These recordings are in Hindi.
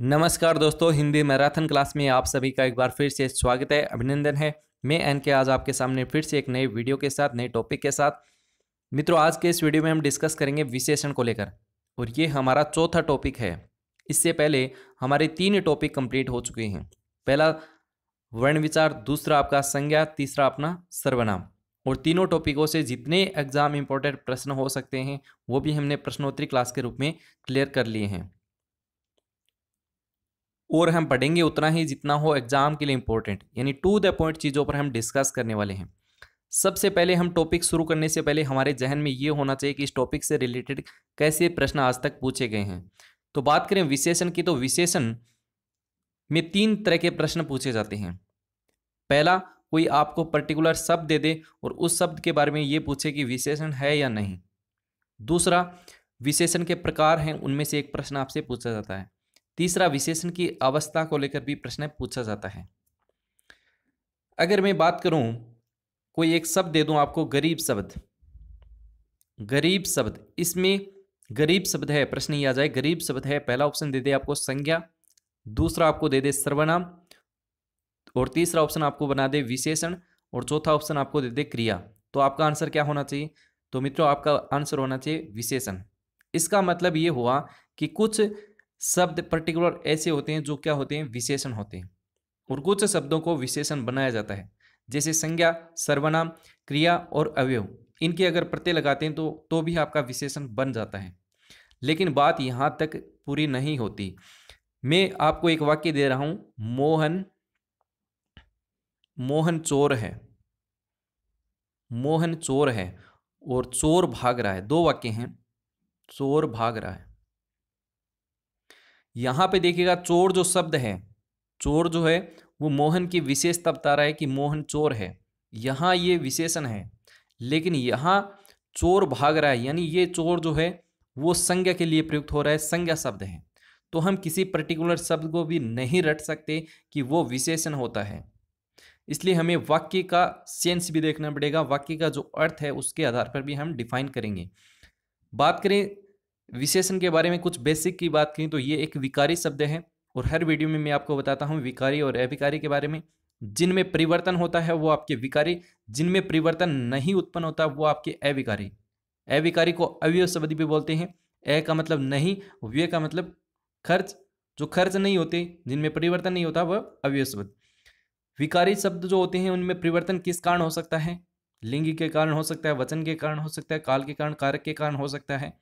नमस्कार दोस्तों हिंदी मैराथन क्लास में आप सभी का एक बार फिर से स्वागत है अभिनंदन है मैं एन के आज आपके सामने फिर से एक नए वीडियो के साथ नए टॉपिक के साथ मित्रों आज के इस वीडियो में हम डिस्कस करेंगे विशेषण को लेकर और ये हमारा चौथा टॉपिक है इससे पहले हमारे तीन टॉपिक कंप्लीट हो चुके हैं पहला वर्ण विचार दूसरा आपका संज्ञा तीसरा अपना सर्वनाम और तीनों टॉपिकों से जितने एग्जाम इम्पोर्टेंट प्रश्न हो सकते हैं वो भी हमने प्रश्नोत्तरी क्लास के रूप में क्लियर कर लिए हैं और हम पढ़ेंगे उतना ही जितना हो एग्ज़ाम के लिए इंपॉर्टेंट यानी टू द पॉइंट चीज़ों पर हम डिस्कस करने वाले हैं सबसे पहले हम टॉपिक शुरू करने से पहले हमारे जहन में ये होना चाहिए कि इस टॉपिक से रिलेटेड कैसे प्रश्न आज तक पूछे गए हैं तो बात करें विशेषण की तो विशेषण में तीन तरह के प्रश्न पूछे जाते हैं पहला कोई आपको पर्टिकुलर शब्द दे दे और उस शब्द के बारे में ये पूछे कि विशेषण है या नहीं दूसरा विशेषण के प्रकार हैं उनमें से एक प्रश्न आपसे पूछा जाता है तीसरा विशेषण की अवस्था को लेकर भी प्रश्न पूछा जाता है अगर मैं बात करूं कोई एक शब्द दे दूं आपको गरीब शब्द गरीब शब्द इसमें गरीब शब्द है प्रश्न आ जाए गरीब शब्द है पहला ऑप्शन दे दे आपको संज्ञा दूसरा आपको दे दे सर्वनाम और तीसरा ऑप्शन आपको बना दे विशेषण और चौथा ऑप्शन आपको दे दे क्रिया तो आपका आंसर क्या होना चाहिए तो मित्रों आपका आंसर होना चाहिए विशेषण इसका मतलब ये हुआ कि कुछ शब्द पर्टिकुलर ऐसे होते हैं जो क्या होते हैं विशेषण होते हैं और कुछ शब्दों को विशेषण बनाया जाता है जैसे संज्ञा सर्वनाम क्रिया और अवयव इनके अगर प्रत्यय लगाते हैं तो तो भी आपका विशेषण बन जाता है लेकिन बात यहाँ तक पूरी नहीं होती मैं आपको एक वाक्य दे रहा हूँ मोहन मोहन चोर है मोहन चोर है और चोर भाग रहा है दो वाक्य हैं चोर भाग रहा है यहाँ पे देखिएगा चोर जो शब्द है चोर जो है वो मोहन की विशेषता बता रहा है कि मोहन चोर है यहाँ ये विशेषण है लेकिन यहाँ चोर भाग रहा है यानी ये चोर जो है वो संज्ञा के लिए प्रयुक्त हो रहा है संज्ञा शब्द है तो हम किसी पर्टिकुलर शब्द को भी नहीं रट सकते कि वो विशेषण होता है इसलिए हमें वाक्य का सेंस भी देखना पड़ेगा वाक्य का जो अर्थ है उसके आधार पर भी हम डिफाइन करेंगे बात करें विशेषण के बारे में कुछ बेसिक की बात करें तो ये एक विकारी शब्द है और हर वीडियो में मैं आपको बताता हूँ विकारी और अविकारी के बारे में जिनमें परिवर्तन होता है वो आपके विकारी जिनमें परिवर्तन नहीं उत्पन्न होता वो आपके अविकारी अविकारी को अव्यय शब्द भी बोलते हैं ए का मतलब नहीं व्यय का मतलब खर्च जो खर्च नहीं होते जिनमें परिवर्तन नहीं होता वह अव्यय शब्द विकारी शब्द जो होते हैं उनमें परिवर्तन किस कारण हो सकता है लिंग के कारण हो सकता है वचन के कारण हो सकता है काल के कारण कारक के कारण हो सकता है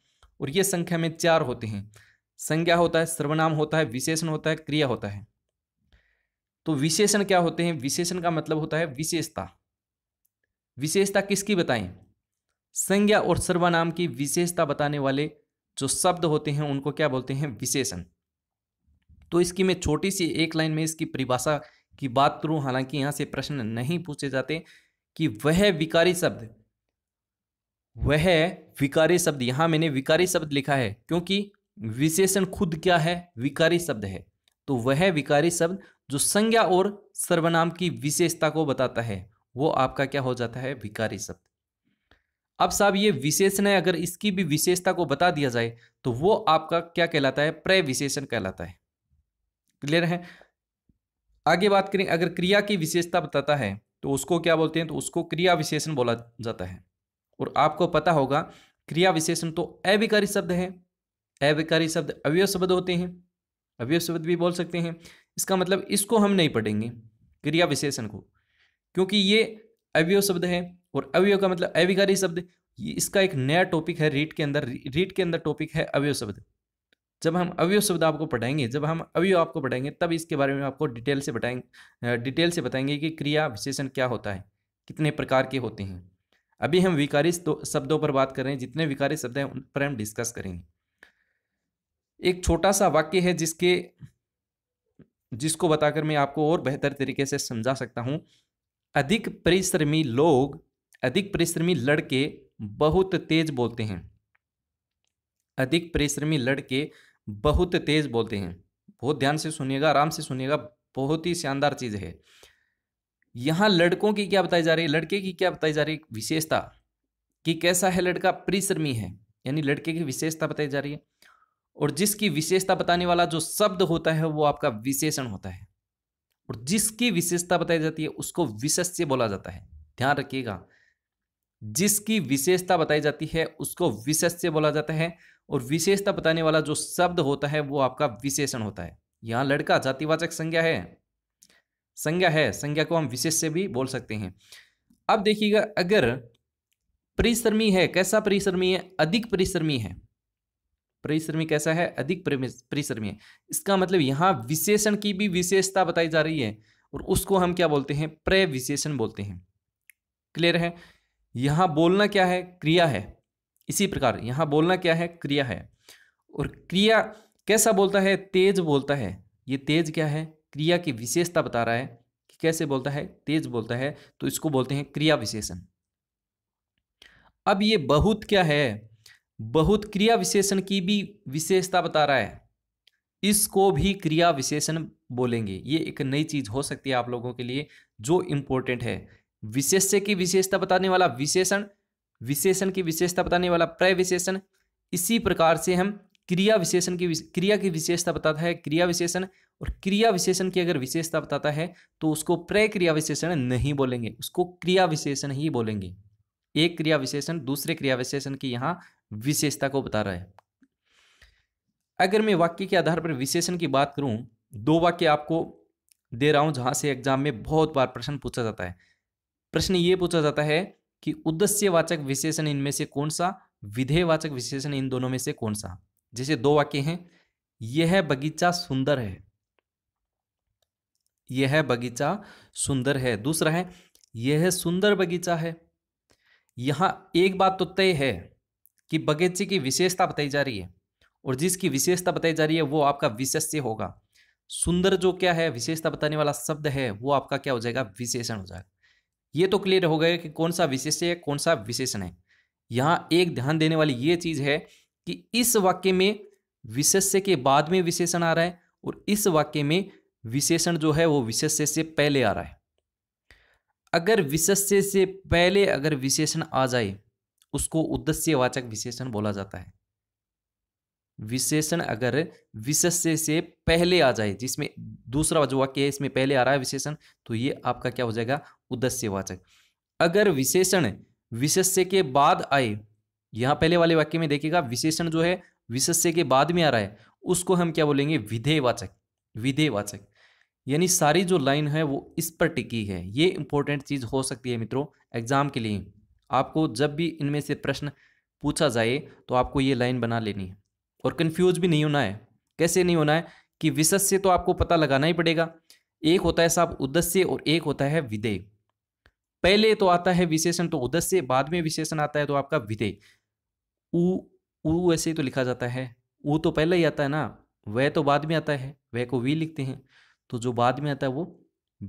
और ये संख्या में चार होते हैं संज्ञा होता है सर्वनाम होता है विशेषण होता है क्रिया होता है तो विशेषण क्या होते हैं विशेषण का मतलब होता है विशेषता विशेषता किसकी बताएं संज्ञा और सर्वनाम की विशेषता बताने वाले जो शब्द होते हैं उनको क्या बोलते हैं विशेषण तो इसकी मैं छोटी सी एक लाइन में इसकी परिभाषा की बात करूं हालांकि यहां से प्रश्न नहीं पूछे जाते कि वह विकारी शब्द वह विकारी शब्द यहां मैंने विकारी शब्द लिखा है क्योंकि विशेषण खुद क्या है विकारी शब्द है तो वह विकारी शब्द जो संज्ञा और सर्वनाम की विशेषता को बताता है वो आपका क्या हो जाता है विकारी शब्द अब साहब ये विशेषण है अगर इसकी भी विशेषता को बता दिया जाए तो वो आपका क्या कहलाता है प्रय विशेषण कहलाता है क्लियर है आगे बात करें अगर क्रिया की विशेषता बताता है तो उसको क्या बोलते हैं तो उसको क्रिया विशेषण बोला जाता है और आपको पता होगा क्रिया विशेषण तो अविकारी शब्द है अविकारी शब्द अवय शब्द होते हैं अवय शब्द भी बोल सकते हैं इसका मतलब इसको हम नहीं पढ़ेंगे क्रिया विशेषण को क्योंकि ये अवय शब्द है और अवय का मतलब अविकारी शब्द इसका एक नया टॉपिक है रीट के अंदर रीट के अंदर टॉपिक है अवय शब्द जब हम अवय शब्द आपको पढ़ाएंगे जब हम अवयव आपको पढ़ाएंगे तब इसके बारे में आपको डिटेल से बताएंगे डिटेल से बताएंगे कि क्रिया विशेषण क्या होता है कितने प्रकार के होते हैं अभी हम विकारी शब्दों पर बात कर रहे हैं जितने विकारी शब्द हैं उन पर हम डिस्कस करेंगे एक छोटा सा वाक्य है जिसके जिसको बताकर मैं आपको और बेहतर तरीके से समझा सकता हूँ अधिक परिश्रमी लोग अधिक परिश्रमी लड़के बहुत तेज बोलते हैं अधिक परिश्रमी लड़के बहुत तेज बोलते हैं बहुत ध्यान से सुनिएगा आराम से सुनिएगा बहुत ही शानदार चीज़ है यहाँ लड़कों की क्या बताई जा रही है लड़के की क्या बताई जा रही है विशेषता कि कैसा है लड़का परिश्रमी है यानी लड़के की विशेषता बताई जा रही है और जिसकी विशेषता बताने वाला जो शब्द होता है वो आपका विशेषण होता है और जिसकी विशेषता बताई जाती है उसको विशेष्य बोला जाता है ध्यान रखिएगा जिसकी विशेषता बताई जाती है उसको विशेष्य बोला जाता है और विशेषता बताने वाला जो शब्द होता है वो आपका विशेषण होता है यहाँ लड़का जातिवाचक संज्ञा है संज्ञा है संज्ञा को हम विशेष से भी बोल सकते हैं अब देखिएगा अगर परिश्रमी है कैसा परिश्रमी है अधिक परिश्रमी है परिश्रमी कैसा है अधिक परिश्रमी है इसका मतलब यहाँ विशेषण की भी विशेषता बताई जा रही है और उसको हम क्या बोलते हैं प्रे विशेषण बोलते हैं क्लियर है यहाँ बोलना क्या है क्रिया है इसी प्रकार यहाँ बोलना क्या है क्रिया है और क्रिया कैसा बोलता है तेज बोलता है ये तेज क्या है क्रिया की विशेषता बता रहा है कि कैसे बोलता है तेज बोलता है तो इसको बोलते हैं क्रिया विशेषण अब ये बहुत क्या है बहुत क्रिया विशेषण की भी विशेषता बता रहा है इसको भी क्रिया विशेषण बोलेंगे ये एक नई चीज हो सकती है आप लोगों के लिए जो इंपॉर्टेंट है विशेष्य की विशेषता बताने वाला विशेषण विशेषण की विशेषता बताने वाला प्रय विशेषण इसी प्रकार से हम क्रिया विशेषण की क्रिया की विशेषता बताता है क्रिया विशेषण और क्रिया विशेषण की अगर विशेषता बताता है तो उसको प्रय क्रिया विशेषण नहीं बोलेंगे उसको क्रिया विशेषण ही बोलेंगे एक क्रिया विशेषण दूसरे क्रिया विशेषण की यहां विशेषता को बता रहा है अगर मैं वाक्य के आधार पर विशेषण की बात करूं दो वाक्य आपको दे रहा हूं जहां से एग्जाम में बहुत बार प्रश्न पूछा जाता है प्रश्न ये पूछा जाता है कि उद्देश्यवाचक विशेषण इनमें से कौन सा विधेयवाचक विशेषण इन दोनों में से कौन सा जैसे दो वाक्य हैं यह बगीचा सुंदर है यह बगीचा सुंदर है दूसरा है यह सुंदर बगीचा है यहाँ एक बात तो तय है कि बगीचे की विशेषता बताई जा रही है और जिसकी विशेषता बताई जा रही है वो आपका विशेष्य होगा सुंदर जो क्या है विशेषता बताने वाला शब्द है वो आपका क्या हो जाएगा विशेषण हो जाएगा ये तो क्लियर हो गया कि कौन सा विशेष्य है कौन सा विशेषण है यहाँ एक ध्यान देने वाली ये चीज़ है कि इस वाक्य में विशेष्य के बाद में विशेषण आ रहा है और इस वाक्य में विशेषण जो है वो विशेष्य से पहले आ रहा है अगर विशेष्य से पहले अगर विशेषण आ जाए उसको उद्देश्यवाचक विशेषण बोला जाता है विशेषण अगर विशेष्य से पहले आ जाए जिसमें दूसरा जो वाक्य है इसमें पहले आ रहा है विशेषण तो ये आपका क्या हो जाएगा उद्देश्यवाचक अगर विशेषण विशेष्य के बाद आए यहां पहले वाले वाक्य में देखिएगा विशेषण जो है विशेष्य के बाद में आ रहा है उसको हम क्या बोलेंगे विधेयवाचक विधेयवाचक यानी सारी जो लाइन है वो इस पर टिकी है ये इंपॉर्टेंट चीज़ हो सकती है मित्रों एग्ज़ाम के लिए आपको जब भी इनमें से प्रश्न पूछा जाए तो आपको ये लाइन बना लेनी है और कन्फ्यूज भी नहीं होना है कैसे नहीं होना है कि विशेष से तो आपको पता लगाना ही पड़ेगा एक होता है साहब उद्देश्य और एक होता है विधेय पहले तो आता है विशेषण तो उद्देश्य बाद में विशेषण आता है तो आपका विधेय ऊ ऐसे ही तो लिखा जाता है ऊ तो पहले ही आता है ना वह तो बाद में आता है वह को वी लिखते हैं तो जो बाद में आता है वो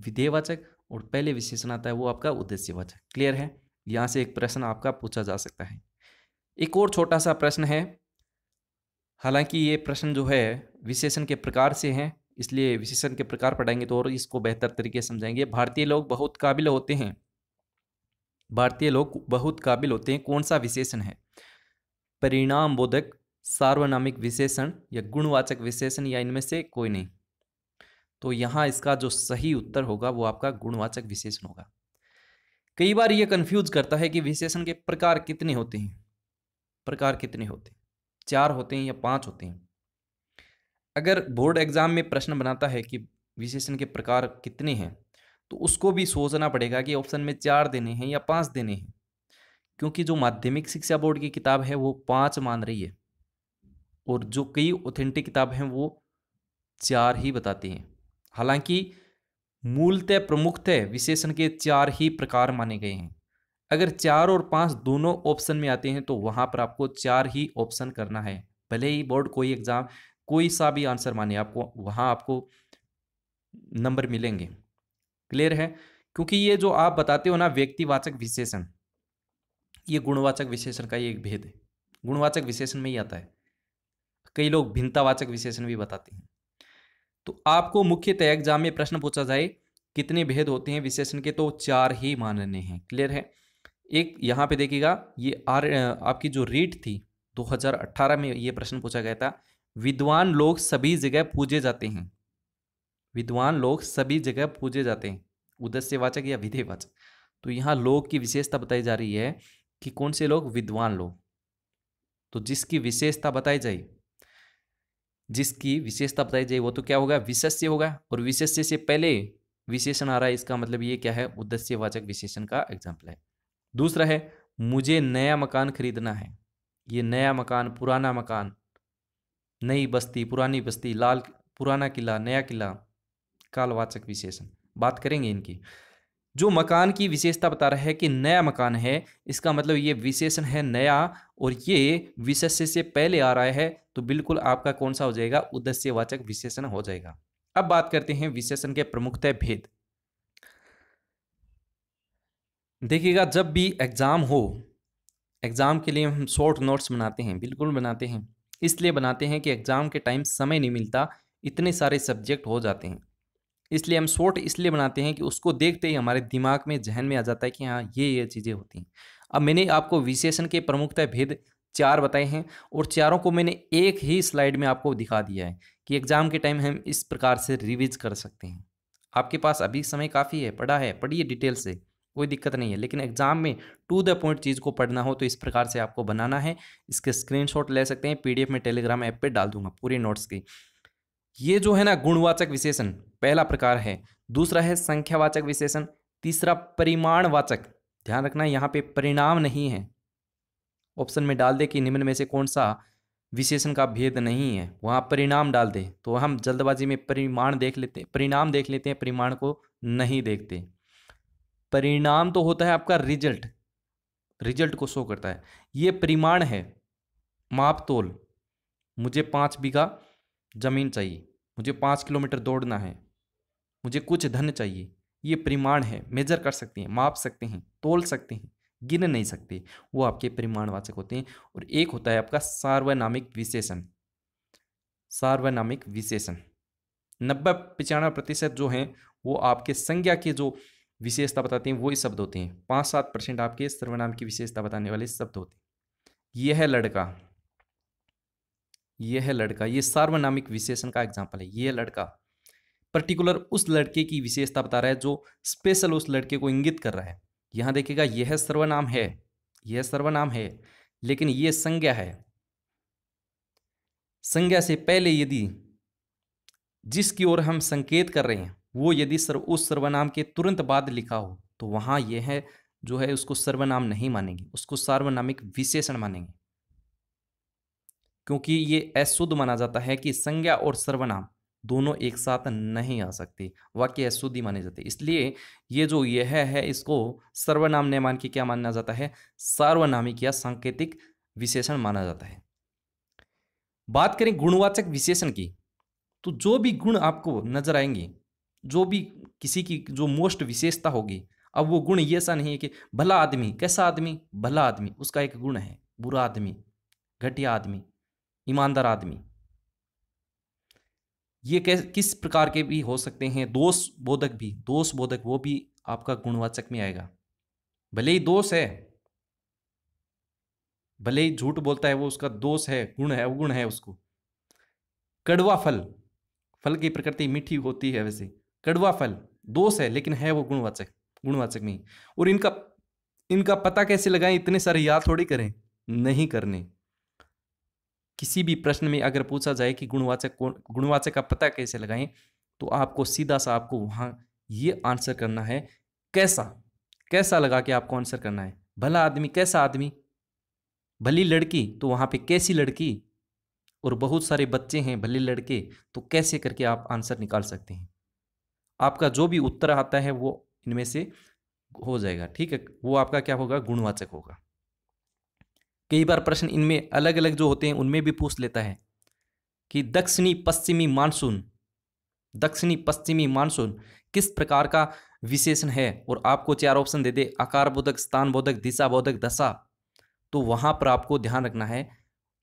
विधेयवाचक और पहले विशेषण आता है वो आपका उद्देश्यवाचक क्लियर है यहाँ से एक प्रश्न आपका पूछा जा सकता है एक और छोटा सा प्रश्न है हालांकि ये प्रश्न जो है विशेषण के प्रकार से हैं इसलिए विशेषण के प्रकार पढ़ाएंगे तो और इसको बेहतर तरीके से समझाएंगे भारतीय लोग बहुत काबिल होते हैं भारतीय लोग बहुत काबिल होते हैं कौन सा विशेषण है परिणाम बोधक सार्वनामिक विशेषण या गुणवाचक विशेषण या इनमें से कोई नहीं तो यहाँ इसका जो सही उत्तर होगा वो आपका गुणवाचक विशेषण होगा कई बार ये कंफ्यूज करता है कि विशेषण के प्रकार कितने होते हैं प्रकार कितने होते हैं चार होते हैं या पांच होते हैं अगर बोर्ड एग्जाम में प्रश्न बनाता है कि विशेषण के प्रकार कितने हैं तो उसको भी सोचना पड़ेगा कि ऑप्शन में चार देने हैं या पाँच देने हैं क्योंकि जो माध्यमिक शिक्षा बोर्ड की किताब है वो पाँच मान रही है और जो कई ऑथेंटिक किताब हैं वो चार ही बताती हैं हालांकि मूलतः प्रमुखतः विशेषण के चार ही प्रकार माने गए हैं अगर चार और पाँच दोनों ऑप्शन में आते हैं तो वहाँ पर आपको चार ही ऑप्शन करना है भले ही बोर्ड कोई एग्ज़ाम कोई सा भी आंसर माने आपको वहाँ आपको नंबर मिलेंगे क्लियर है क्योंकि ये जो आप बताते हो ना व्यक्तिवाचक विशेषण ये गुणवाचक विशेषण का ही एक भेद है गुणवाचक विशेषण में ही आता है कई लोग भिन्नतावाचक विशेषण भी बताते हैं तो आपको मुख्यतः एग्जाम में प्रश्न पूछा जाए कितने भेद होते हैं विशेषण के तो चार ही मानने हैं क्लियर है एक यहाँ पे देखिएगा ये आर आपकी जो रीट थी 2018 में ये प्रश्न पूछा गया था विद्वान लोग सभी जगह पूजे जाते हैं विद्वान लोग सभी जगह पूजे जाते हैं उदस्यवाचक या वाचक तो यहाँ लोग की विशेषता बताई जा रही है कि कौन से लोग विद्वान लोग तो जिसकी विशेषता बताई जाए जिसकी विशेषता बताई जाए वो तो क्या होगा विशेष्य होगा और विशेष्य से पहले विशेषण आ रहा है इसका मतलब ये क्या है उद्देश्य वाचक विशेषण का एग्जाम्पल है दूसरा है मुझे नया मकान खरीदना है ये नया मकान पुराना मकान नई बस्ती पुरानी बस्ती लाल पुराना किला नया किला कालवाचक विशेषण बात करेंगे इनकी जो मकान की विशेषता बता रहा है कि नया मकान है इसका मतलब ये विशेषण है नया और ये विशेष्य से पहले आ रहा है तो बिल्कुल आपका कौन सा हो जाएगा उद्देश्यवाचक विशेषण हो जाएगा अब बात करते हैं विशेषण के प्रमुखतः भेद देखिएगा जब भी एग्ज़ाम हो एग्ज़ाम के लिए हम शॉर्ट नोट्स बनाते हैं बिल्कुल बनाते हैं इसलिए बनाते हैं कि एग्ज़ाम के टाइम समय नहीं मिलता इतने सारे सब्जेक्ट हो जाते हैं इसलिए हम शॉर्ट इसलिए बनाते हैं कि उसको देखते ही हमारे दिमाग में जहन में आ जाता है कि हाँ ये ये चीज़ें होती हैं अब मैंने आपको विशेषण के प्रमुखतः भेद चार बताए हैं और चारों को मैंने एक ही स्लाइड में आपको दिखा दिया है कि एग्ज़ाम के टाइम हम इस प्रकार से रिविज कर सकते हैं आपके पास अभी समय काफ़ी है पढ़ा है पढ़िए डिटेल से कोई दिक्कत नहीं है लेकिन एग्ज़ाम में टू द पॉइंट चीज़ को पढ़ना हो तो इस प्रकार से आपको बनाना है इसके स्क्रीनशॉट ले सकते हैं पीडीएफ में टेलीग्राम ऐप पे डाल दूंगा पूरे नोट्स की ये जो है ना गुणवाचक विशेषण पहला प्रकार है दूसरा है संख्यावाचक विशेषण तीसरा परिमाणवाचक ध्यान रखना यहाँ पे परिणाम नहीं है ऑप्शन में डाल दे कि निम्न में से कौन सा विशेषण का भेद नहीं है वहाँ परिणाम डाल दे तो हम जल्दबाजी में परिमाण देख लेते परिणाम देख लेते हैं परिमाण को नहीं देखते परिणाम तो होता है आपका रिजल्ट रिजल्ट को शो करता है ये परिमाण है माप तोल मुझे पाँच बीघा ज़मीन चाहिए मुझे पाँच किलोमीटर दौड़ना है मुझे कुछ धन चाहिए ये परिमाण है मेजर कर सकते हैं माप सकते हैं तोल सकते हैं गिन नहीं सकते वो आपके परिमाणवाचक होते हैं और एक होता है आपका सार्वनामिक विशेषण सार्वनामिक विशेषण नब्बे पचानवे प्रतिशत जो हैं वो आपके संज्ञा के जो विशेषता बताते हैं वही शब्द होते हैं पाँच सात परसेंट आपके सर्वनाम की विशेषता बताने वाले शब्द होते हैं यह है लड़का यह लड़का ये सार्वनामिक विशेषण का एग्जाम्पल है यह लड़का पर्टिकुलर उस लड़के की विशेषता बता रहा है जो स्पेशल उस लड़के को इंगित कर रहा है यहां देखिएगा यह सर्वनाम है यह सर्वनाम है लेकिन यह संज्ञा है संज्ञा से पहले यदि जिसकी ओर हम संकेत कर रहे हैं वो यदि सर्व उस सर्वनाम के तुरंत बाद लिखा हो तो वहां यह है जो है उसको सर्वनाम नहीं मानेंगे उसको सार्वनामिक विशेषण मानेंगे क्योंकि ये अशुद्ध माना जाता है कि संज्ञा और सर्वनाम दोनों एक साथ नहीं आ सकते वाक्य अशुद्ध ही माने जाते इसलिए ये जो यह है इसको सर्वनाम ने मान के क्या माना जाता है सार्वनामिक या सांकेतिक विशेषण माना जाता है बात करें गुणवाचक विशेषण की तो जो भी गुण आपको नजर आएंगे जो भी किसी की जो मोस्ट विशेषता होगी अब वो गुण ये ऐसा नहीं है कि भला आदमी कैसा आदमी भला आदमी उसका एक गुण है बुरा आदमी घटिया आदमी ईमानदार आदमी ये किस प्रकार के भी हो सकते हैं दोष बोधक भी दोष बोधक वो भी आपका गुणवाचक में आएगा भले ही दोष है भले ही झूठ बोलता है वो उसका दोष है गुण है अवगुण है उसको कड़वा फल फल की प्रकृति मीठी होती है वैसे कड़वा फल दोष है लेकिन है वो गुणवाचक गुणवाचक में और इनका इनका पता कैसे लगाएं इतने सारे याद थोड़ी करें नहीं करने किसी भी प्रश्न में अगर पूछा जाए कि गुणवाचक कौन गुणवाचक का पता कैसे लगाएं तो आपको सीधा सा आपको वहाँ ये आंसर करना है कैसा कैसा लगा के आपको आंसर करना है भला आदमी कैसा आदमी भली लड़की तो वहाँ पे कैसी लड़की और बहुत सारे बच्चे हैं भले लड़के तो कैसे करके आप आंसर निकाल सकते हैं आपका जो भी उत्तर आता है वो इनमें से हो जाएगा ठीक है वो आपका क्या होगा गुणवाचक होगा कई बार प्रश्न इनमें अलग अलग जो होते हैं उनमें भी पूछ लेता है कि दक्षिणी पश्चिमी मानसून दक्षिणी पश्चिमी मानसून किस प्रकार का विशेषण है और आपको चार ऑप्शन दे दे आकार बोधक स्थान बोधक दिशा बोधक दशा तो वहाँ पर आपको ध्यान रखना है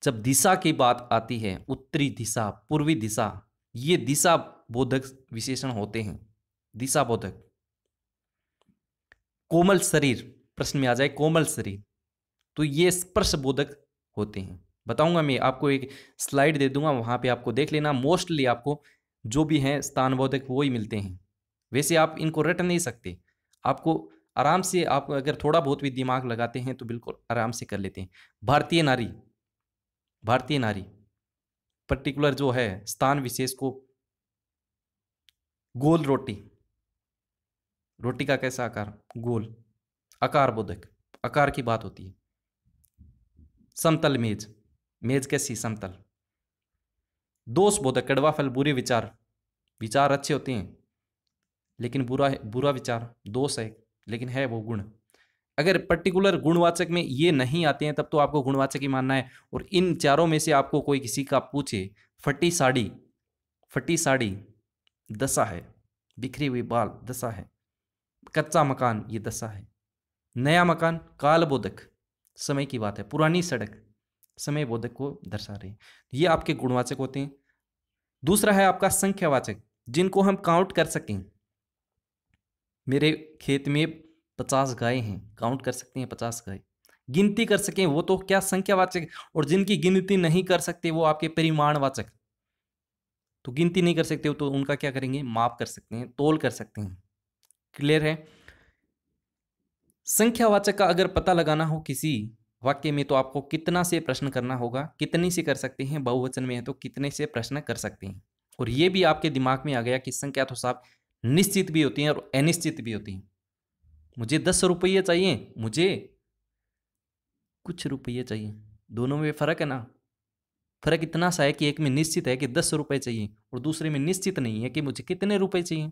जब दिशा की बात आती है उत्तरी दिशा पूर्वी दिशा ये दिशा बोधक विशेषण होते हैं दिशा बोधक कोमल शरीर प्रश्न में आ जाए कोमल शरीर तो ये स्पर्श बोधक होते हैं बताऊंगा मैं आपको एक स्लाइड दे दूंगा वहाँ पे आपको देख लेना मोस्टली आपको जो भी हैं स्थान बोधक वो ही मिलते हैं वैसे आप इनको रट नहीं सकते आपको आराम से आप अगर थोड़ा बहुत भी दिमाग लगाते हैं तो बिल्कुल आराम से कर लेते हैं भारतीय नारी भारतीय नारी पर्टिकुलर जो है स्थान विशेष को गोल रोटी रोटी का कैसा आकार गोल आकार बोधक आकार की बात होती है समतल मेज मेज कैसी समतल दोष बहुत है कड़वा फल बुरे विचार विचार अच्छे होते हैं लेकिन बुरा है बुरा विचार दोष है लेकिन है वो गुण अगर पर्टिकुलर गुणवाचक में ये नहीं आते हैं तब तो आपको गुणवाचक ही मानना है और इन चारों में से आपको कोई किसी का पूछे फटी साड़ी फटी साड़ी दशा है बिखरी हुई बाल दशा है कच्चा मकान ये दशा है नया मकान कालबोधक समय की बात है पुरानी सड़क समय बोधक को दर्शा रही है ये आपके गुणवाचक होते हैं दूसरा है आपका संख्यावाचक जिनको हम काउंट कर सकें मेरे खेत में पचास गाय हैं काउंट कर सकते हैं पचास गाय गिनती कर सकें वो तो क्या संख्यावाचक और जिनकी गिनती नहीं कर सकते वो आपके परिमाणवाचक तो गिनती नहीं कर सकते हो तो उनका क्या करेंगे माप कर सकते हैं तोल कर सकते हैं क्लियर है संख्यावाचक का अगर पता लगाना हो किसी वाक्य में तो आपको कितना से प्रश्न करना होगा कितने से कर सकते हैं बहुवचन में है तो कितने से प्रश्न कर सकते हैं और ये भी आपके दिमाग में आ गया कि संख्या तो साहब निश्चित भी होती हैं और अनिश्चित भी होती हैं मुझे दस रुपये चाहिए मुझे कुछ रुपये चाहिए दोनों में फ़र्क है ना फ़र्क इतना सा है कि एक में निश्चित है कि दस रुपये चाहिए और दूसरे में निश्चित नहीं है कि मुझे कितने रुपये चाहिए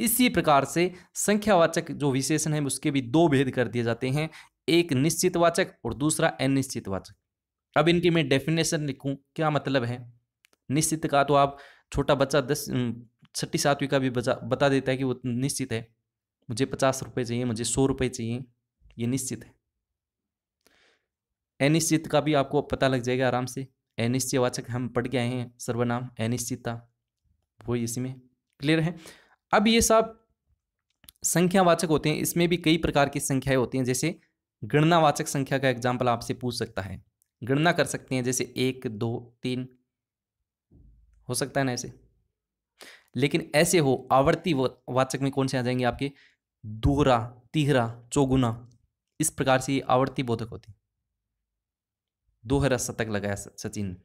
इसी प्रकार से संख्यावाचक जो विशेषण है उसके भी दो भेद कर दिए जाते हैं एक निश्चितवाचक और दूसरा अनिश्चितवाचक अब इनकी मैं डेफिनेशन लिखूं क्या मतलब है निश्चित का तो आप छोटा बच्चा दस छठी सातवीं का भी बता देता है कि वो निश्चित है मुझे पचास रुपये चाहिए मुझे सौ रुपये चाहिए ये निश्चित है अनिश्चित का भी आपको पता लग जाएगा आराम से अनिश्चयवाचक हम पढ़ के आए हैं सर्वनाम अनिश्चितता वो इसी में क्लियर है अब ये सब संख्यावाचक होते हैं इसमें भी कई प्रकार की संख्याएं होती हैं जैसे गणनावाचक संख्या का एग्जाम्पल आपसे पूछ सकता है गणना कर सकते हैं जैसे एक दो तीन हो सकता है ना ऐसे लेकिन ऐसे हो आवर्ती वाचक में कौन से आ जाएंगे आपके दोहरा तिहरा चौगुना इस प्रकार से आवर्ती बोधक होती दोहरा शतक लगाया सचिन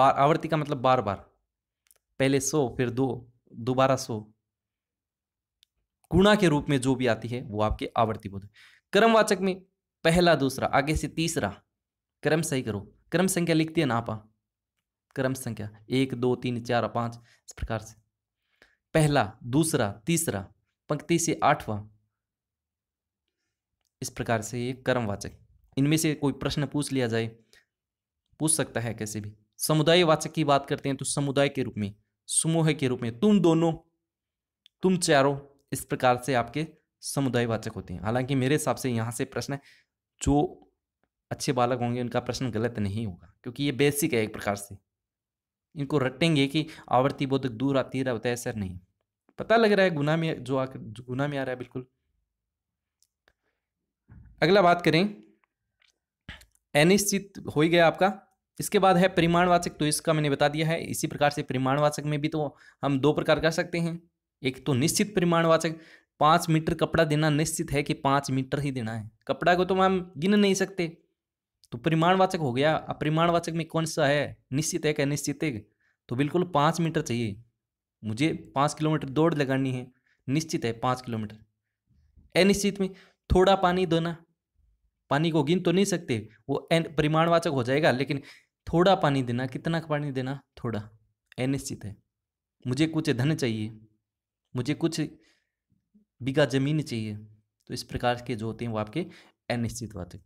बार आवर्ती का मतलब बार बार पहले सो फिर दो दोबारा सो गुणा के रूप में जो भी आती है वो आपके आवर्ती बोध क्रमवाचक में पहला दूसरा आगे से तीसरा क्रम सही करो क्रम संख्या लिखती है ना क्रम संख्या एक दो तीन चार पांच इस प्रकार से पहला दूसरा तीसरा पंक्ति से आठवा इस प्रकार से ये कर्मवाचक इनमें से कोई प्रश्न पूछ लिया जाए पूछ सकता है कैसे भी समुदाय वाचक की बात करते हैं तो समुदाय के रूप में समूह के रूप में तुम दोनों तुम चारों इस प्रकार से आपके समुदाय वाचक होते हैं हालांकि मेरे हिसाब से यहाँ से प्रश्न जो अच्छे बालक होंगे उनका प्रश्न गलत नहीं होगा क्योंकि ये बेसिक है एक प्रकार से इनको रटेंगे कि आवर्ती बोधक दूर आती रहता है सर नहीं पता लग रहा है गुना में जो आकर गुना में आ रहा है बिल्कुल अगला बात करें अनिश्चित हो ही गया आपका इसके बाद है परिमाणवाचक तो इसका मैंने बता दिया है इसी प्रकार से परिमाणवाचक में भी तो हम दो प्रकार कर सकते हैं एक तो निश्चित परिमाणवाचक पाँच मीटर कपड़ा देना निश्चित है कि पाँच मीटर ही देना है कपड़ा को तो हम गिन नहीं सकते तो परिमाणवाचक हो गया अब परिमाणवाचक में कौन सा है निश्चित है है निश्चित है तो बिल्कुल पाँच मीटर चाहिए मुझे पाँच किलोमीटर दौड़ लगानी है निश्चित है पाँच किलोमीटर अनिश्चित में थोड़ा पानी देना पानी को गिन तो नहीं सकते वो एन परिमाणवाचक हो जाएगा लेकिन थोड़ा पानी देना कितना पानी देना थोड़ा अनिश्चित है मुझे कुछ धन चाहिए मुझे कुछ बीघा ज़मीन चाहिए तो इस प्रकार के जो होते हैं वो आपके अनिश्चित हैं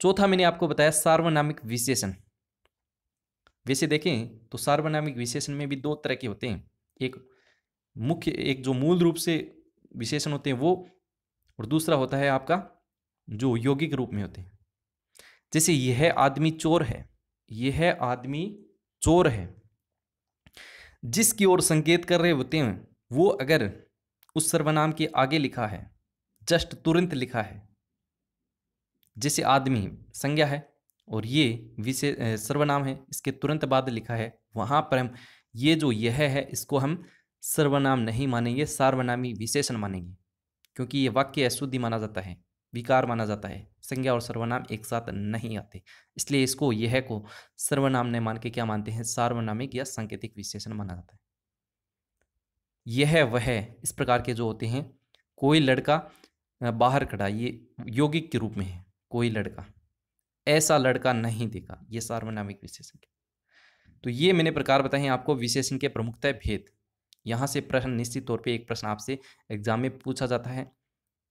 चौथा मैंने आपको बताया सार्वनामिक विशेषण वैसे देखें तो सार्वनामिक विशेषण में भी दो तरह के होते हैं एक मुख्य एक जो मूल रूप से विशेषण होते हैं वो और दूसरा होता है आपका जो यौगिक रूप में होते हैं जैसे यह आदमी चोर है यह आदमी चोर है जिसकी ओर संकेत कर रहे होते हैं वो अगर उस सर्वनाम के आगे लिखा है जस्ट तुरंत लिखा है जैसे आदमी संज्ञा है और ये विशेष सर्वनाम है इसके तुरंत बाद लिखा है वहाँ पर हम ये जो यह है इसको हम सर्वनाम नहीं मानेंगे सार्वनामी विशेषण मानेंगे क्योंकि ये वाक्य अशुद्धि माना जाता है विकार माना जाता है संज्ञा और सर्वनाम एक साथ नहीं आते इसलिए इसको यह को सर्वनाम ने मान के क्या मानते हैं सार्वनामिक या सांकेतिक विशेषण माना जाता है यह वह इस प्रकार के जो होते हैं कोई लड़का बाहर खड़ा ये यौगिक के रूप में है कोई लड़का ऐसा लड़का नहीं देखा ये सार्वनामिक विशेषण तो ये मैंने प्रकार बताए हैं आपको विशेषण के प्रमुखतः भेद यहाँ से प्रश्न निश्चित तौर पे एक प्रश्न आपसे एग्जाम में पूछा जाता है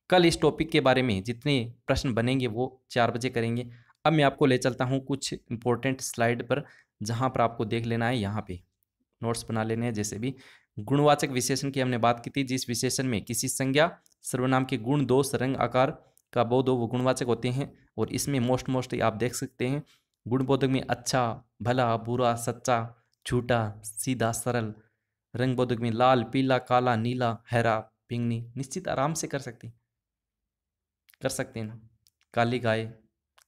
कल इस टॉपिक के बारे में जितने प्रश्न बनेंगे वो चार बजे करेंगे अब मैं आपको ले चलता हूँ कुछ इंपॉर्टेंट स्लाइड पर जहाँ पर आपको देख लेना है यहाँ पे नोट्स बना लेने हैं जैसे भी गुणवाचक विशेषण की हमने बात की थी जिस विशेषण में किसी संज्ञा सर्वनाम के गुण दोष रंग आकार का बोध हो वो गुणवाचक होते हैं और इसमें मोस्ट मोस्टली आप देख सकते हैं गुणबोधक में अच्छा भला बुरा सच्चा झूठा सीधा सरल रंग बोधक में लाल पीला काला नीला हरा पिंगनी निश्चित आराम से कर सकते कर सकते हैं ना काली गाय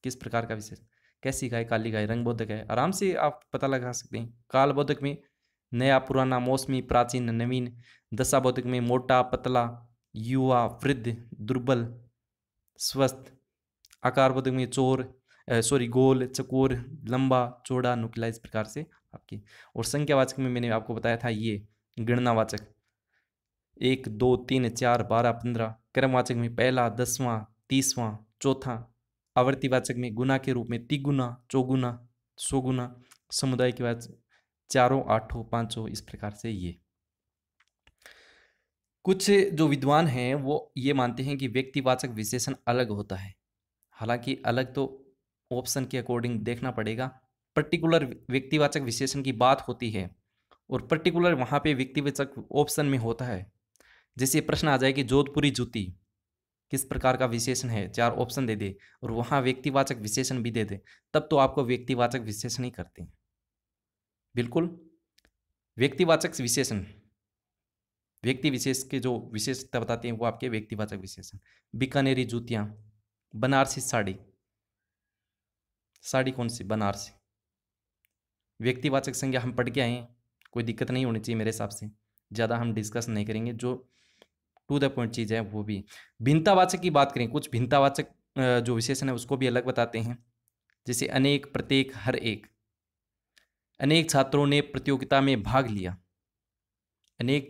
किस प्रकार का विशेष कैसी गाय काली गाय रंग बोधक है आराम से आप पता लगा सकते हैं कालबोधक में नया पुराना मौसमी प्राचीन नवीन दशा दशाबोधक में मोटा पतला युवा वृद्ध दुर्बल स्वस्थ आकारबोधक में चोर सॉरी गोल चकोर लंबा चौड़ा नुकीला इस प्रकार से आपकी और संख्यावाचक में मैंने आपको बताया था ये गणनावाचक एक दो तीन चार बारह पंद्रह क्रमवाचक में पहला दसवां तीसवां चौथा आवर्तीवाचक में गुना के रूप में तिगुना चौगुना सौगुना समुदाय के वाचक चारों आठों पांचों इस प्रकार से ये कुछ जो विद्वान हैं वो ये मानते हैं कि व्यक्तिवाचक विशेषण अलग होता है हालांकि अलग तो ऑप्शन के अकॉर्डिंग देखना पड़ेगा पर्टिकुलर व्यक्तिवाचक विशेषण की बात होती है और पर्टिकुलर वहाँ पे व्यक्तिवाचक ऑप्शन में होता है जैसे प्रश्न आ जाए कि जोधपुरी जूती किस प्रकार का विशेषण है चार ऑप्शन दे दे और वहाँ व्यक्तिवाचक विशेषण भी दे दे तब तो आपको व्यक्तिवाचक विशेषण ही करते हैं बिल्कुल व्यक्तिवाचक विशेषण व्यक्ति विशेष के जो विशेषता बताते हैं वो आपके व्यक्तिवाचक विशेषण बीकानेरी जूतियाँ बनारसी साड़ी साड़ी कौन सी बनारसी व्यक्तिवाचक संज्ञा हम पढ़ के आए हैं कोई दिक्कत नहीं होनी चाहिए मेरे हिसाब से ज़्यादा हम डिस्कस नहीं करेंगे जो टू द पॉइंट चीज़ है वो भी भिन्नतावाचक की बात करें कुछ भिन्नतावाचक जो विशेषण है उसको भी अलग बताते हैं जैसे अनेक प्रत्येक हर एक अनेक छात्रों ने प्रतियोगिता में भाग लिया अनेक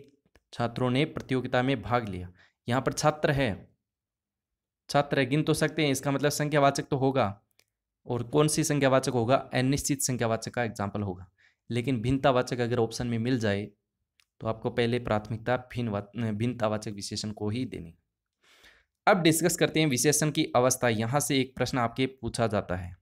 छात्रों ने प्रतियोगिता में भाग लिया यहाँ पर छात्र है छात्र है गिन तो सकते हैं इसका मतलब संख्यावाचक तो होगा और कौन सी संख्यावाचक होगा अनिश्चित संख्यावाचक का एग्जाम्पल होगा लेकिन भिन्नतावाचक अगर ऑप्शन में मिल जाए तो आपको पहले प्राथमिकता भिन्न भिन्नतावाचक विशेषण को ही देनी अब डिस्कस करते हैं विशेषण की अवस्था यहाँ से एक प्रश्न आपके पूछा जाता है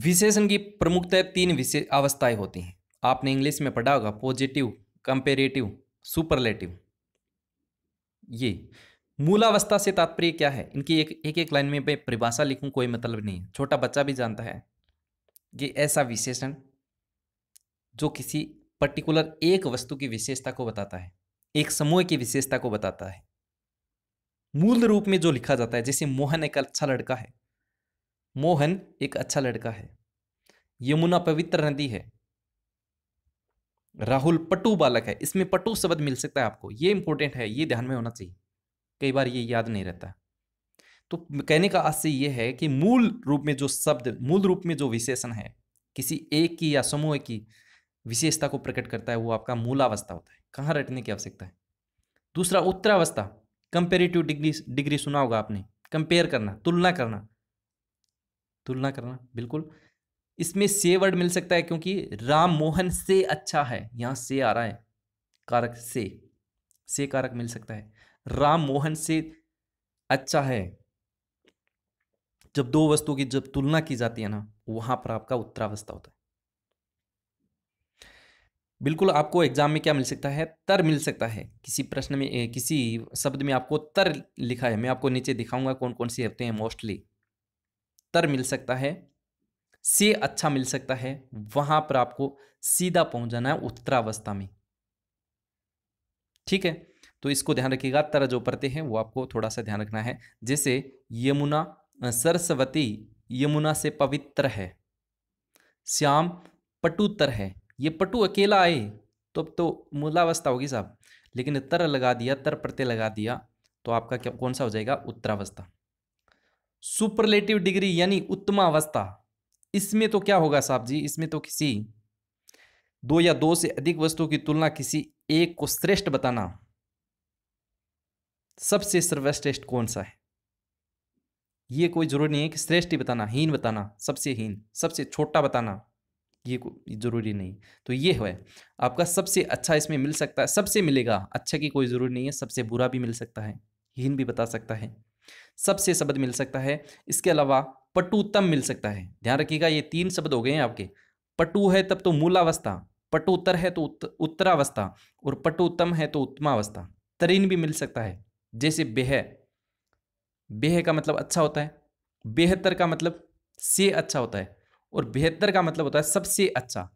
विशेषण की प्रमुखतः तीन विशेष अवस्थाएं होती हैं आपने इंग्लिश में पढ़ा होगा पॉजिटिव कंपेरेटिव सुपरलेटिव ये मूलावस्था से तात्पर्य क्या है इनकी एक एक एक लाइन में मैं परिभाषा लिखूं कोई मतलब नहीं है छोटा बच्चा भी जानता है कि ऐसा विशेषण जो किसी पर्टिकुलर एक वस्तु की विशेषता को बताता है एक समूह की विशेषता को बताता है मूल रूप में जो लिखा जाता है जैसे मोहन एक अच्छा लड़का है मोहन एक अच्छा लड़का है यमुना पवित्र नदी है राहुल पटु बालक है इसमें पटु शब्द मिल सकता है आपको ये इंपॉर्टेंट है ये ध्यान में होना चाहिए कई बार ये याद नहीं रहता तो कहने का आशय ये है कि मूल रूप में जो शब्द मूल रूप में जो विशेषण है किसी एक की या समूह की विशेषता को प्रकट करता है वो आपका मूलावस्था होता है कहाँ रटने की आवश्यकता है दूसरा उत्तरावस्था कंपेरेटिव डिग्री डिग्री सुना होगा आपने कंपेयर करना तुलना करना तुलना करना बिल्कुल इसमें से वर्ड मिल सकता है क्योंकि राम मोहन से अच्छा है यहाँ से आ रहा है कारक से से कारक मिल सकता है राम मोहन से अच्छा है जब दो वस्तुओं की जब तुलना की जाती है ना वहां पर आपका उत्तरावस्था होता है बिल्कुल आपको एग्जाम में क्या मिल सकता है तर मिल सकता है किसी प्रश्न में किसी शब्द में आपको तर लिखा है मैं आपको नीचे दिखाऊंगा कौन कौन से होते हैं मोस्टली उत्तर मिल सकता है से अच्छा मिल सकता है वहां पर आपको सीधा पहुंच जाना है उत्तरावस्था में ठीक है तो इसको ध्यान रखिएगा तर जो पड़ते हैं वो आपको थोड़ा सा ध्यान रखना है जैसे यमुना सरस्वती यमुना से पवित्र है श्याम पटुतर है ये पटु अकेला आए तो अब तो मूलावस्था होगी साहब लेकिन तर लगा दिया तर प्रत्यय लगा दिया तो आपका क्या कौन सा हो जाएगा उत्तरावस्था सुपरलेटिव डिग्री यानी उत्तम अवस्था इसमें तो क्या होगा साहब जी इसमें तो किसी दो या दो से अधिक वस्तुओं की तुलना किसी एक को श्रेष्ठ बताना सबसे सर्वश्रेष्ठ कौन सा है यह कोई जरूरी नहीं है कि श्रेष्ठ ही बताना हीन बताना सबसे हीन सबसे छोटा बताना ये जरूरी नहीं तो ये है आपका सबसे अच्छा इसमें मिल सकता है सबसे मिलेगा अच्छा की कोई ज़रूरी नहीं है सबसे बुरा भी मिल सकता है हीन भी बता सकता है सबसे शब्द मिल सकता है इसके अलावा पटुत्तम मिल सकता है ध्यान रखिएगा ये तीन शब्द हो गए हैं आपके पटु है तब तो मूलावस्था पटुतर है तो उत्तरावस्था और पटुत्तम है तो उत्तमावस्था तरीन भी मिल सकता है जैसे बेह बेह का मतलब अच्छा होता है बेहतर का मतलब से अच्छा होता है और बेहतर का मतलब होता है सबसे अच्छा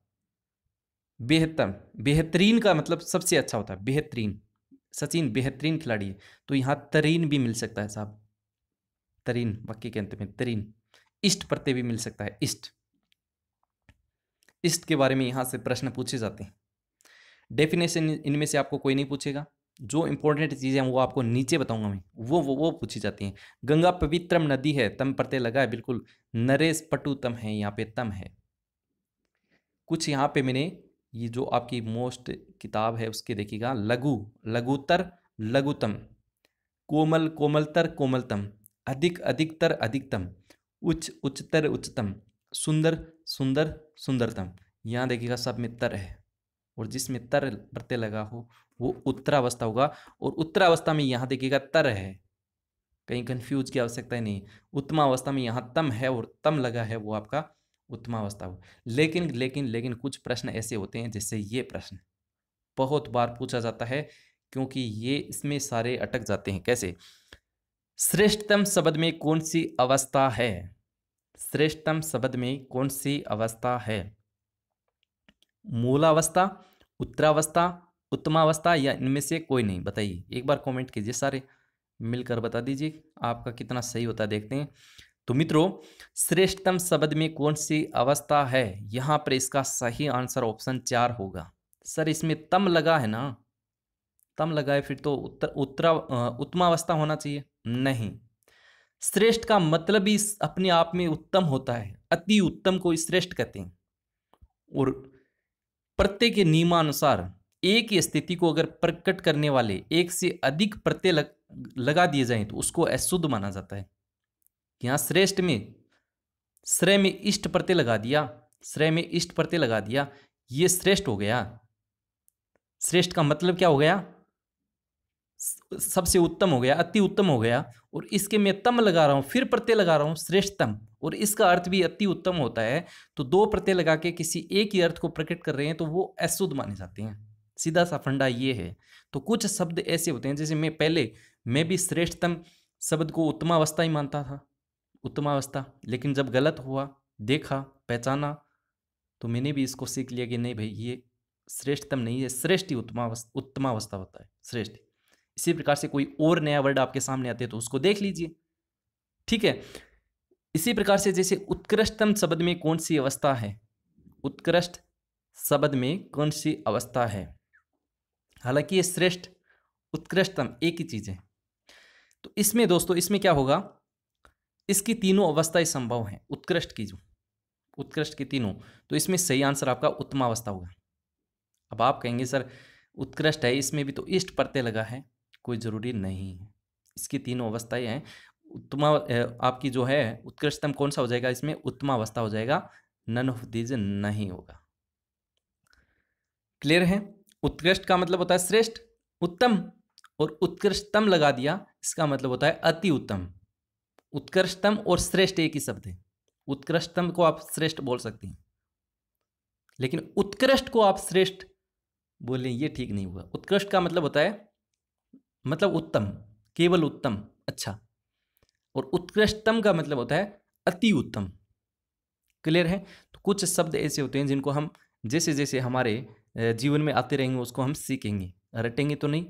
बेहतर बेहतरीन का मतलब सबसे अच्छा होता है बेहतरीन सचिन बेहतरीन खिलाड़ी है तो यहाँ तरीन भी मिल सकता है साहब तरीन वाक्य के अंत में तरीन इष्ट प्रत्यय भी मिल सकता है इष्ट इष्ट के बारे में यहाँ से प्रश्न पूछे जाते हैं डेफिनेशन इनमें से आपको कोई नहीं पूछेगा जो इंपॉर्टेंट चीज़ें हैं वो आपको नीचे बताऊंगा मैं वो वो वो पूछी जाती हैं गंगा पवित्रम नदी है तम प्रत्यय लगा है बिल्कुल नरेश पटु तम है यहाँ पे तम है कुछ यहाँ पे मैंने ये जो आपकी मोस्ट किताब है उसके देखिएगा लघु लघुतर लघुतम कोमल कोमलतर कोमलतम अधिक अधिकतर अधिकतम उच्च उच्चतर उच्चतम सुंदर सुंदर सुंदरतम यहाँ देखिएगा सब में तर है और जिसमें तर प्रत्यय लगा हो वो उत्तरावस्था होगा और उत्तरावस्था में यहाँ देखिएगा तर है कहीं कन्फ्यूज की आवश्यकता ही नहीं उत्तमावस्था में यहाँ तम है और तम लगा है वो आपका उत्तमावस्था हो लेकिन लेकिन लेकिन कुछ प्रश्न ऐसे होते हैं जैसे ये प्रश्न बहुत बार पूछा जाता है क्योंकि ये इसमें सारे अटक जाते हैं कैसे श्रेष्ठतम शब्द में कौन सी अवस्था है श्रेष्ठतम शब्द में कौन सी अवस्था है मूलावस्था उत्तरावस्था उत्तमावस्था या इनमें से कोई नहीं बताइए एक बार कमेंट कीजिए सारे मिलकर बता दीजिए आपका कितना सही होता है देखते हैं तो मित्रों श्रेष्ठतम शब्द में कौन सी अवस्था है यहाँ पर इसका सही आंसर ऑप्शन चार होगा सर इसमें तम लगा है ना तम लगा है फिर तो उत्तर उत्तरा उत्तमावस्था होना चाहिए नहीं श्रेष्ठ का मतलब ही अपने आप में उत्तम होता है अति उत्तम को श्रेष्ठ कहते हैं और प्रत्यय के नियमानुसार एक ही स्थिति को अगर प्रकट करने वाले एक से अधिक प्रत्यय लग, लगा दिए जाएं तो उसको अशुद्ध माना जाता है यहां श्रेष्ठ में श्रेय में इष्ट प्रत्यय लगा दिया श्रेय में इष्ट प्रत्यय लगा दिया ये श्रेष्ठ हो गया श्रेष्ठ का मतलब क्या हो गया सबसे उत्तम हो गया अति उत्तम हो गया और इसके मैं तम लगा रहा हूँ फिर प्रत्यय लगा रहा हूँ श्रेष्ठतम और इसका अर्थ भी अति उत्तम होता है तो दो प्रत्यय लगा के किसी एक ही अर्थ को प्रकट कर रहे हैं तो वो अशुद्ध माने जाते हैं सीधा सा फंडा ये है तो कुछ शब्द ऐसे होते हैं जैसे मैं पहले मैं भी श्रेष्ठतम शब्द को उत्तमावस्था ही मानता था उत्तमावस्था लेकिन जब गलत हुआ देखा पहचाना तो मैंने भी इसको सीख लिया कि नहीं भाई ये श्रेष्ठतम नहीं है श्रेष्ठ ही उत्तमावस्था उत्तमावस्था होता है श्रेष्ठ इसी प्रकार से कोई और नया वर्ड आपके सामने आते हैं तो उसको देख लीजिए ठीक है इसी प्रकार से जैसे उत्कृष्टतम शब्द में कौन सी अवस्था है उत्कृष्ट शब्द में कौन सी अवस्था है हालांकि ये श्रेष्ठ उत्कृष्टतम एक ही चीज़ है तो इसमें दोस्तों इसमें क्या होगा इसकी तीनों अवस्थाएं संभव हैं उत्कृष्ट की जो उत्कृष्ट की तीनों तो इसमें सही आंसर आपका उत्तम अवस्था होगा अब आप कहेंगे सर उत्कृष्ट है इसमें भी तो इष्ट पड़ते लगा है कोई ज़रूरी नहीं है इसकी तीन अवस्थाएं हैं उत्तम आपकी जो है उत्कृष्टतम कौन सा हो जाएगा इसमें उत्तम अवस्था हो जाएगा नन ऑफ दीज नहीं होगा क्लियर है उत्कृष्ट का मतलब होता है श्रेष्ठ उत्तम और उत्कृष्टतम लगा दिया इसका मतलब होता है अति उत्तम उत्कृष्टतम और श्रेष्ठ एक ही शब्द है उत्कृष्टतम को आप श्रेष्ठ बोल सकते हैं लेकिन उत्कृष्ट को आप श्रेष्ठ बोलें ये ठीक नहीं हुआ उत्कृष्ट का मतलब होता है मतलब उत्तम केवल उत्तम अच्छा और उत्कृष्टतम का मतलब होता है अति उत्तम क्लियर है तो कुछ शब्द ऐसे होते हैं जिनको हम जैसे जैसे हमारे जीवन में आते रहेंगे उसको हम सीखेंगे रटेंगे तो नहीं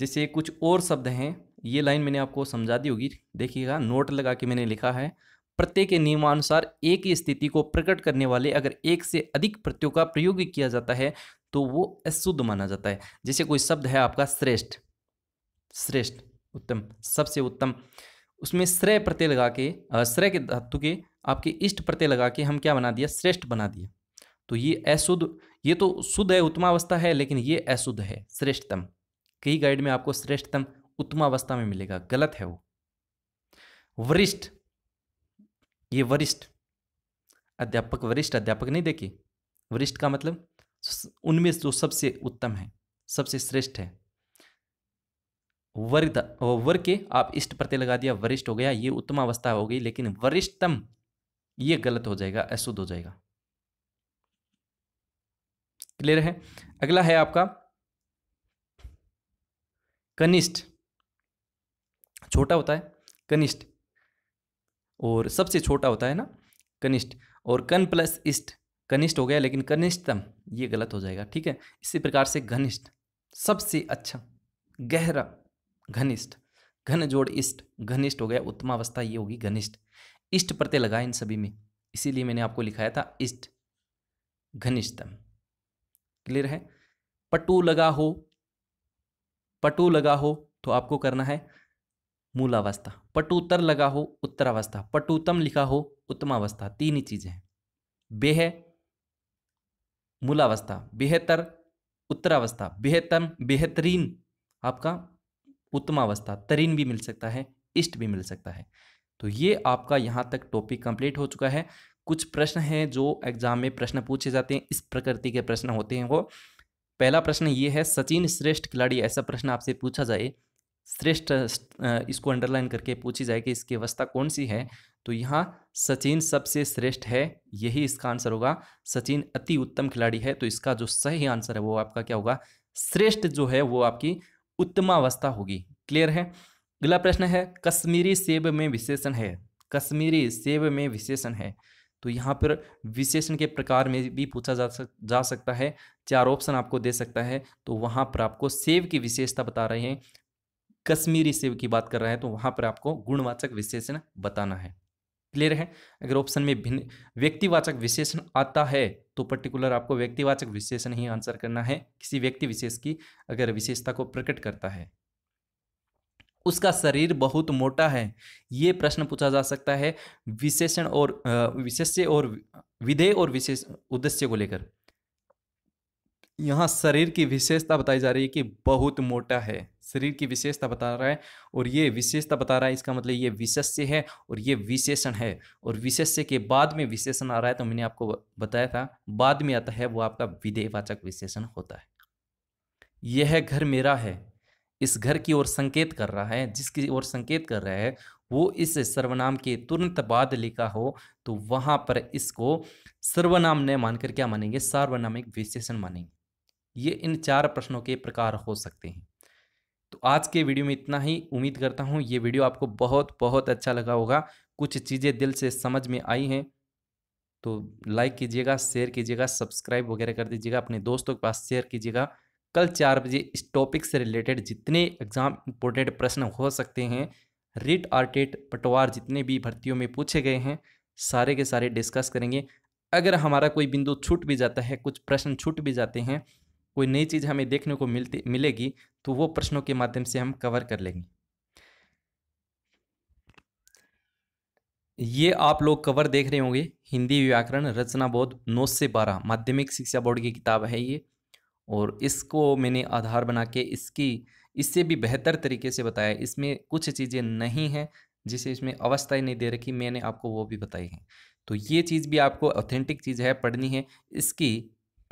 जैसे कुछ और शब्द हैं ये लाइन मैंने आपको समझा दी होगी देखिएगा नोट लगा के मैंने लिखा है प्रत्येक के नियमानुसार एक ही स्थिति को प्रकट करने वाले अगर एक से अधिक प्रत्ययों का प्रयोग किया जाता है तो वो अशुद्ध माना जाता है जैसे कोई शब्द है आपका श्रेष्ठ श्रेष्ठ उत्तम सबसे उत्तम उसमें श्रेय प्रत्यय लगा के श्रेय के धातु के आपके इष्ट प्रत्यय लगा के हम क्या बना दिया श्रेष्ठ बना दिया तो ये अशुद्ध ये तो शुद्ध है उत्तमावस्था है लेकिन ये अशुद्ध है श्रेष्ठतम कई गाइड में आपको श्रेष्ठतम उत्तमावस्था में मिलेगा गलत है वो वरिष्ठ ये वरिष्ठ अध्यापक वरिष्ठ अध्यापक नहीं देखे वरिष्ठ का मतलब उनमें जो सबसे उत्तम है सबसे श्रेष्ठ है वर्ग वर्ग के आप इष्ट प्रत्यय लगा दिया वरिष्ठ हो गया ये उत्तम अवस्था हो गई लेकिन वरिष्ठतम ये गलत हो जाएगा अशुद्ध हो जाएगा क्लियर है अगला है आपका कनिष्ठ छोटा होता है कनिष्ठ और सबसे छोटा होता है ना कनिष्ठ और कन प्लस इष्ट कनिष्ठ हो गया लेकिन कनिष्ठतम ये गलत हो जाएगा ठीक है इसी प्रकार से घनिष्ठ सबसे अच्छा गहरा घनिष्ठ घन जोड़ इष्ट घनिष्ठ हो गया उत्तम अवस्था ये होगी घनिष्ठ इष्ट प्रत्यय लगा इन सभी में इसीलिए मैंने आपको लिखाया था इष्ट घनिष्ठतम क्लियर है पटु लगा हो पटु लगा हो तो आपको करना है मूलावस्था पटुतर लगा हो उत्तरावस्था पटुतम लिखा हो उत्तमावस्था तीन ही चीज़ें हैं बेह मूलावस्था बेहतर उत्तरावस्था बेहतर बेहतरीन आपका उत्तमावस्था तरीन भी मिल सकता है इष्ट भी मिल सकता है तो ये आपका यहाँ तक टॉपिक कंप्लीट हो चुका है कुछ प्रश्न हैं जो एग्जाम में प्रश्न पूछे जाते हैं इस प्रकृति के प्रश्न होते हैं वो पहला प्रश्न ये है सचिन श्रेष्ठ खिलाड़ी ऐसा प्रश्न आपसे पूछा जाए श्रेष्ठ इसको अंडरलाइन करके पूछी जाए कि इसकी अवस्था कौन सी है तो यहाँ सचिन सबसे श्रेष्ठ है यही इसका आंसर होगा सचिन अति उत्तम खिलाड़ी है तो इसका जो सही आंसर है वो आपका क्या होगा श्रेष्ठ जो है वो आपकी उत्तमावस्था होगी क्लियर है अगला प्रश्न है कश्मीरी सेब में विशेषण है कश्मीरी सेब में विशेषण है तो यहाँ पर विशेषण के प्रकार में भी पूछा जा सक जा सकता है चार ऑप्शन आपको दे सकता है तो वहाँ पर आपको सेब की विशेषता बता रहे हैं कश्मीरी सेब की बात कर रहे हैं तो वहां पर आपको गुणवाचक विशेषण बताना है क्लियर है अगर ऑप्शन में भिन्न व्यक्तिवाचक विशेषण आता है तो पर्टिकुलर आपको व्यक्तिवाचक विशेषण ही आंसर करना है किसी व्यक्ति विशेष की अगर विशेषता को प्रकट करता है उसका शरीर बहुत मोटा है ये प्रश्न पूछा जा सकता है विशेषण और विशेष्य और विधेय और विशेष उद्देश्य को लेकर यहाँ शरीर की विशेषता बताई जा रही है कि बहुत मोटा है शरीर की विशेषता बता रहा है और ये विशेषता बता रहा है इसका मतलब ये विशेष्य है और ये विशेषण है और विशेष्य के बाद में विशेषण आ रहा है तो मैंने आपको बताया था बाद में आता है वो आपका विधेयवाचक विशेषण होता है यह घर मेरा है इस घर की ओर संकेत कर रहा है जिसकी ओर संकेत कर रहा है वो इस सर्वनाम के तुरंत बाद लिखा हो तो वहाँ पर इसको सर्वनाम न मानकर क्या मानेंगे सार्वनामिक विशेषण मानेंगे ये इन चार प्रश्नों के प्रकार हो सकते हैं तो आज के वीडियो में इतना ही उम्मीद करता हूँ ये वीडियो आपको बहुत बहुत अच्छा लगा होगा कुछ चीज़ें दिल से समझ में आई हैं तो लाइक कीजिएगा शेयर कीजिएगा सब्सक्राइब वगैरह कर दीजिएगा अपने दोस्तों के पास शेयर कीजिएगा कल चार बजे इस टॉपिक से रिलेटेड जितने एग्जाम इम्पोर्टेंट प्रश्न हो सकते हैं रिट आर टेट पटवार जितने भी भर्तियों में पूछे गए हैं सारे के सारे डिस्कस करेंगे अगर हमारा कोई बिंदु छूट भी जाता है कुछ प्रश्न छूट भी जाते हैं कोई नई चीज़ हमें देखने को मिलती मिलेगी तो वो प्रश्नों के माध्यम से हम कवर कर लेंगे ये आप लोग कवर देख रहे होंगे हिंदी व्याकरण रचना बोध नौ से बारह माध्यमिक शिक्षा बोर्ड की किताब है ये और इसको मैंने आधार बना के इसकी इससे भी बेहतर तरीके से बताया इसमें कुछ चीज़ें नहीं हैं जिसे इसमें अवस्था ही नहीं दे रखी मैंने आपको वो भी बताई है तो ये चीज़ भी आपको ऑथेंटिक चीज़ है पढ़नी है इसकी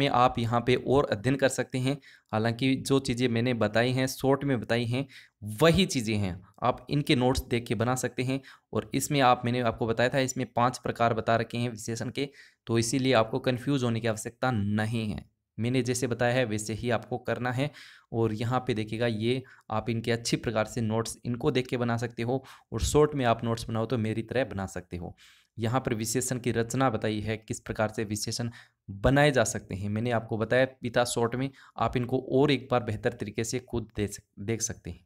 में आप यहाँ पे और अध्ययन कर सकते हैं हालांकि जो चीज़ें मैंने बताई हैं शॉर्ट में बताई हैं वही चीज़ें हैं आप इनके नोट्स देख के बना सकते हैं और इसमें आप मैंने आपको बताया था इसमें पांच प्रकार बता रखे हैं विशेषण के तो इसीलिए आपको कन्फ्यूज़ होने की आवश्यकता नहीं है मैंने जैसे बताया है वैसे ही आपको करना है और यहाँ पे देखिएगा ये आप इनके अच्छी प्रकार से नोट्स इनको देख के बना सकते हो और शॉर्ट में आप नोट्स बनाओ तो मेरी तरह बना सकते हो यहाँ पर विशेषण की रचना बताई है किस प्रकार से विशेषण बनाए जा सकते हैं मैंने आपको बताया पिता शॉर्ट में आप इनको और एक बार बेहतर तरीके से खुद दे सक, देख सकते हैं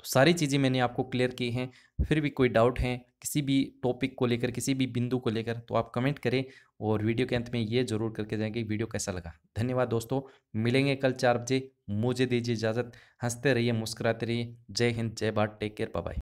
तो सारी चीज़ें मैंने आपको क्लियर की हैं फिर भी कोई डाउट है किसी भी टॉपिक को लेकर किसी भी बिंदु को लेकर तो आप कमेंट करें और वीडियो के अंत में ये जरूर करके जाएंगे वीडियो कैसा लगा धन्यवाद दोस्तों मिलेंगे कल चार बजे मुझे दीजिए इजाज़त हंसते रहिए मुस्कुराते रहिए जय हिंद जय भारत टेक केयर बाय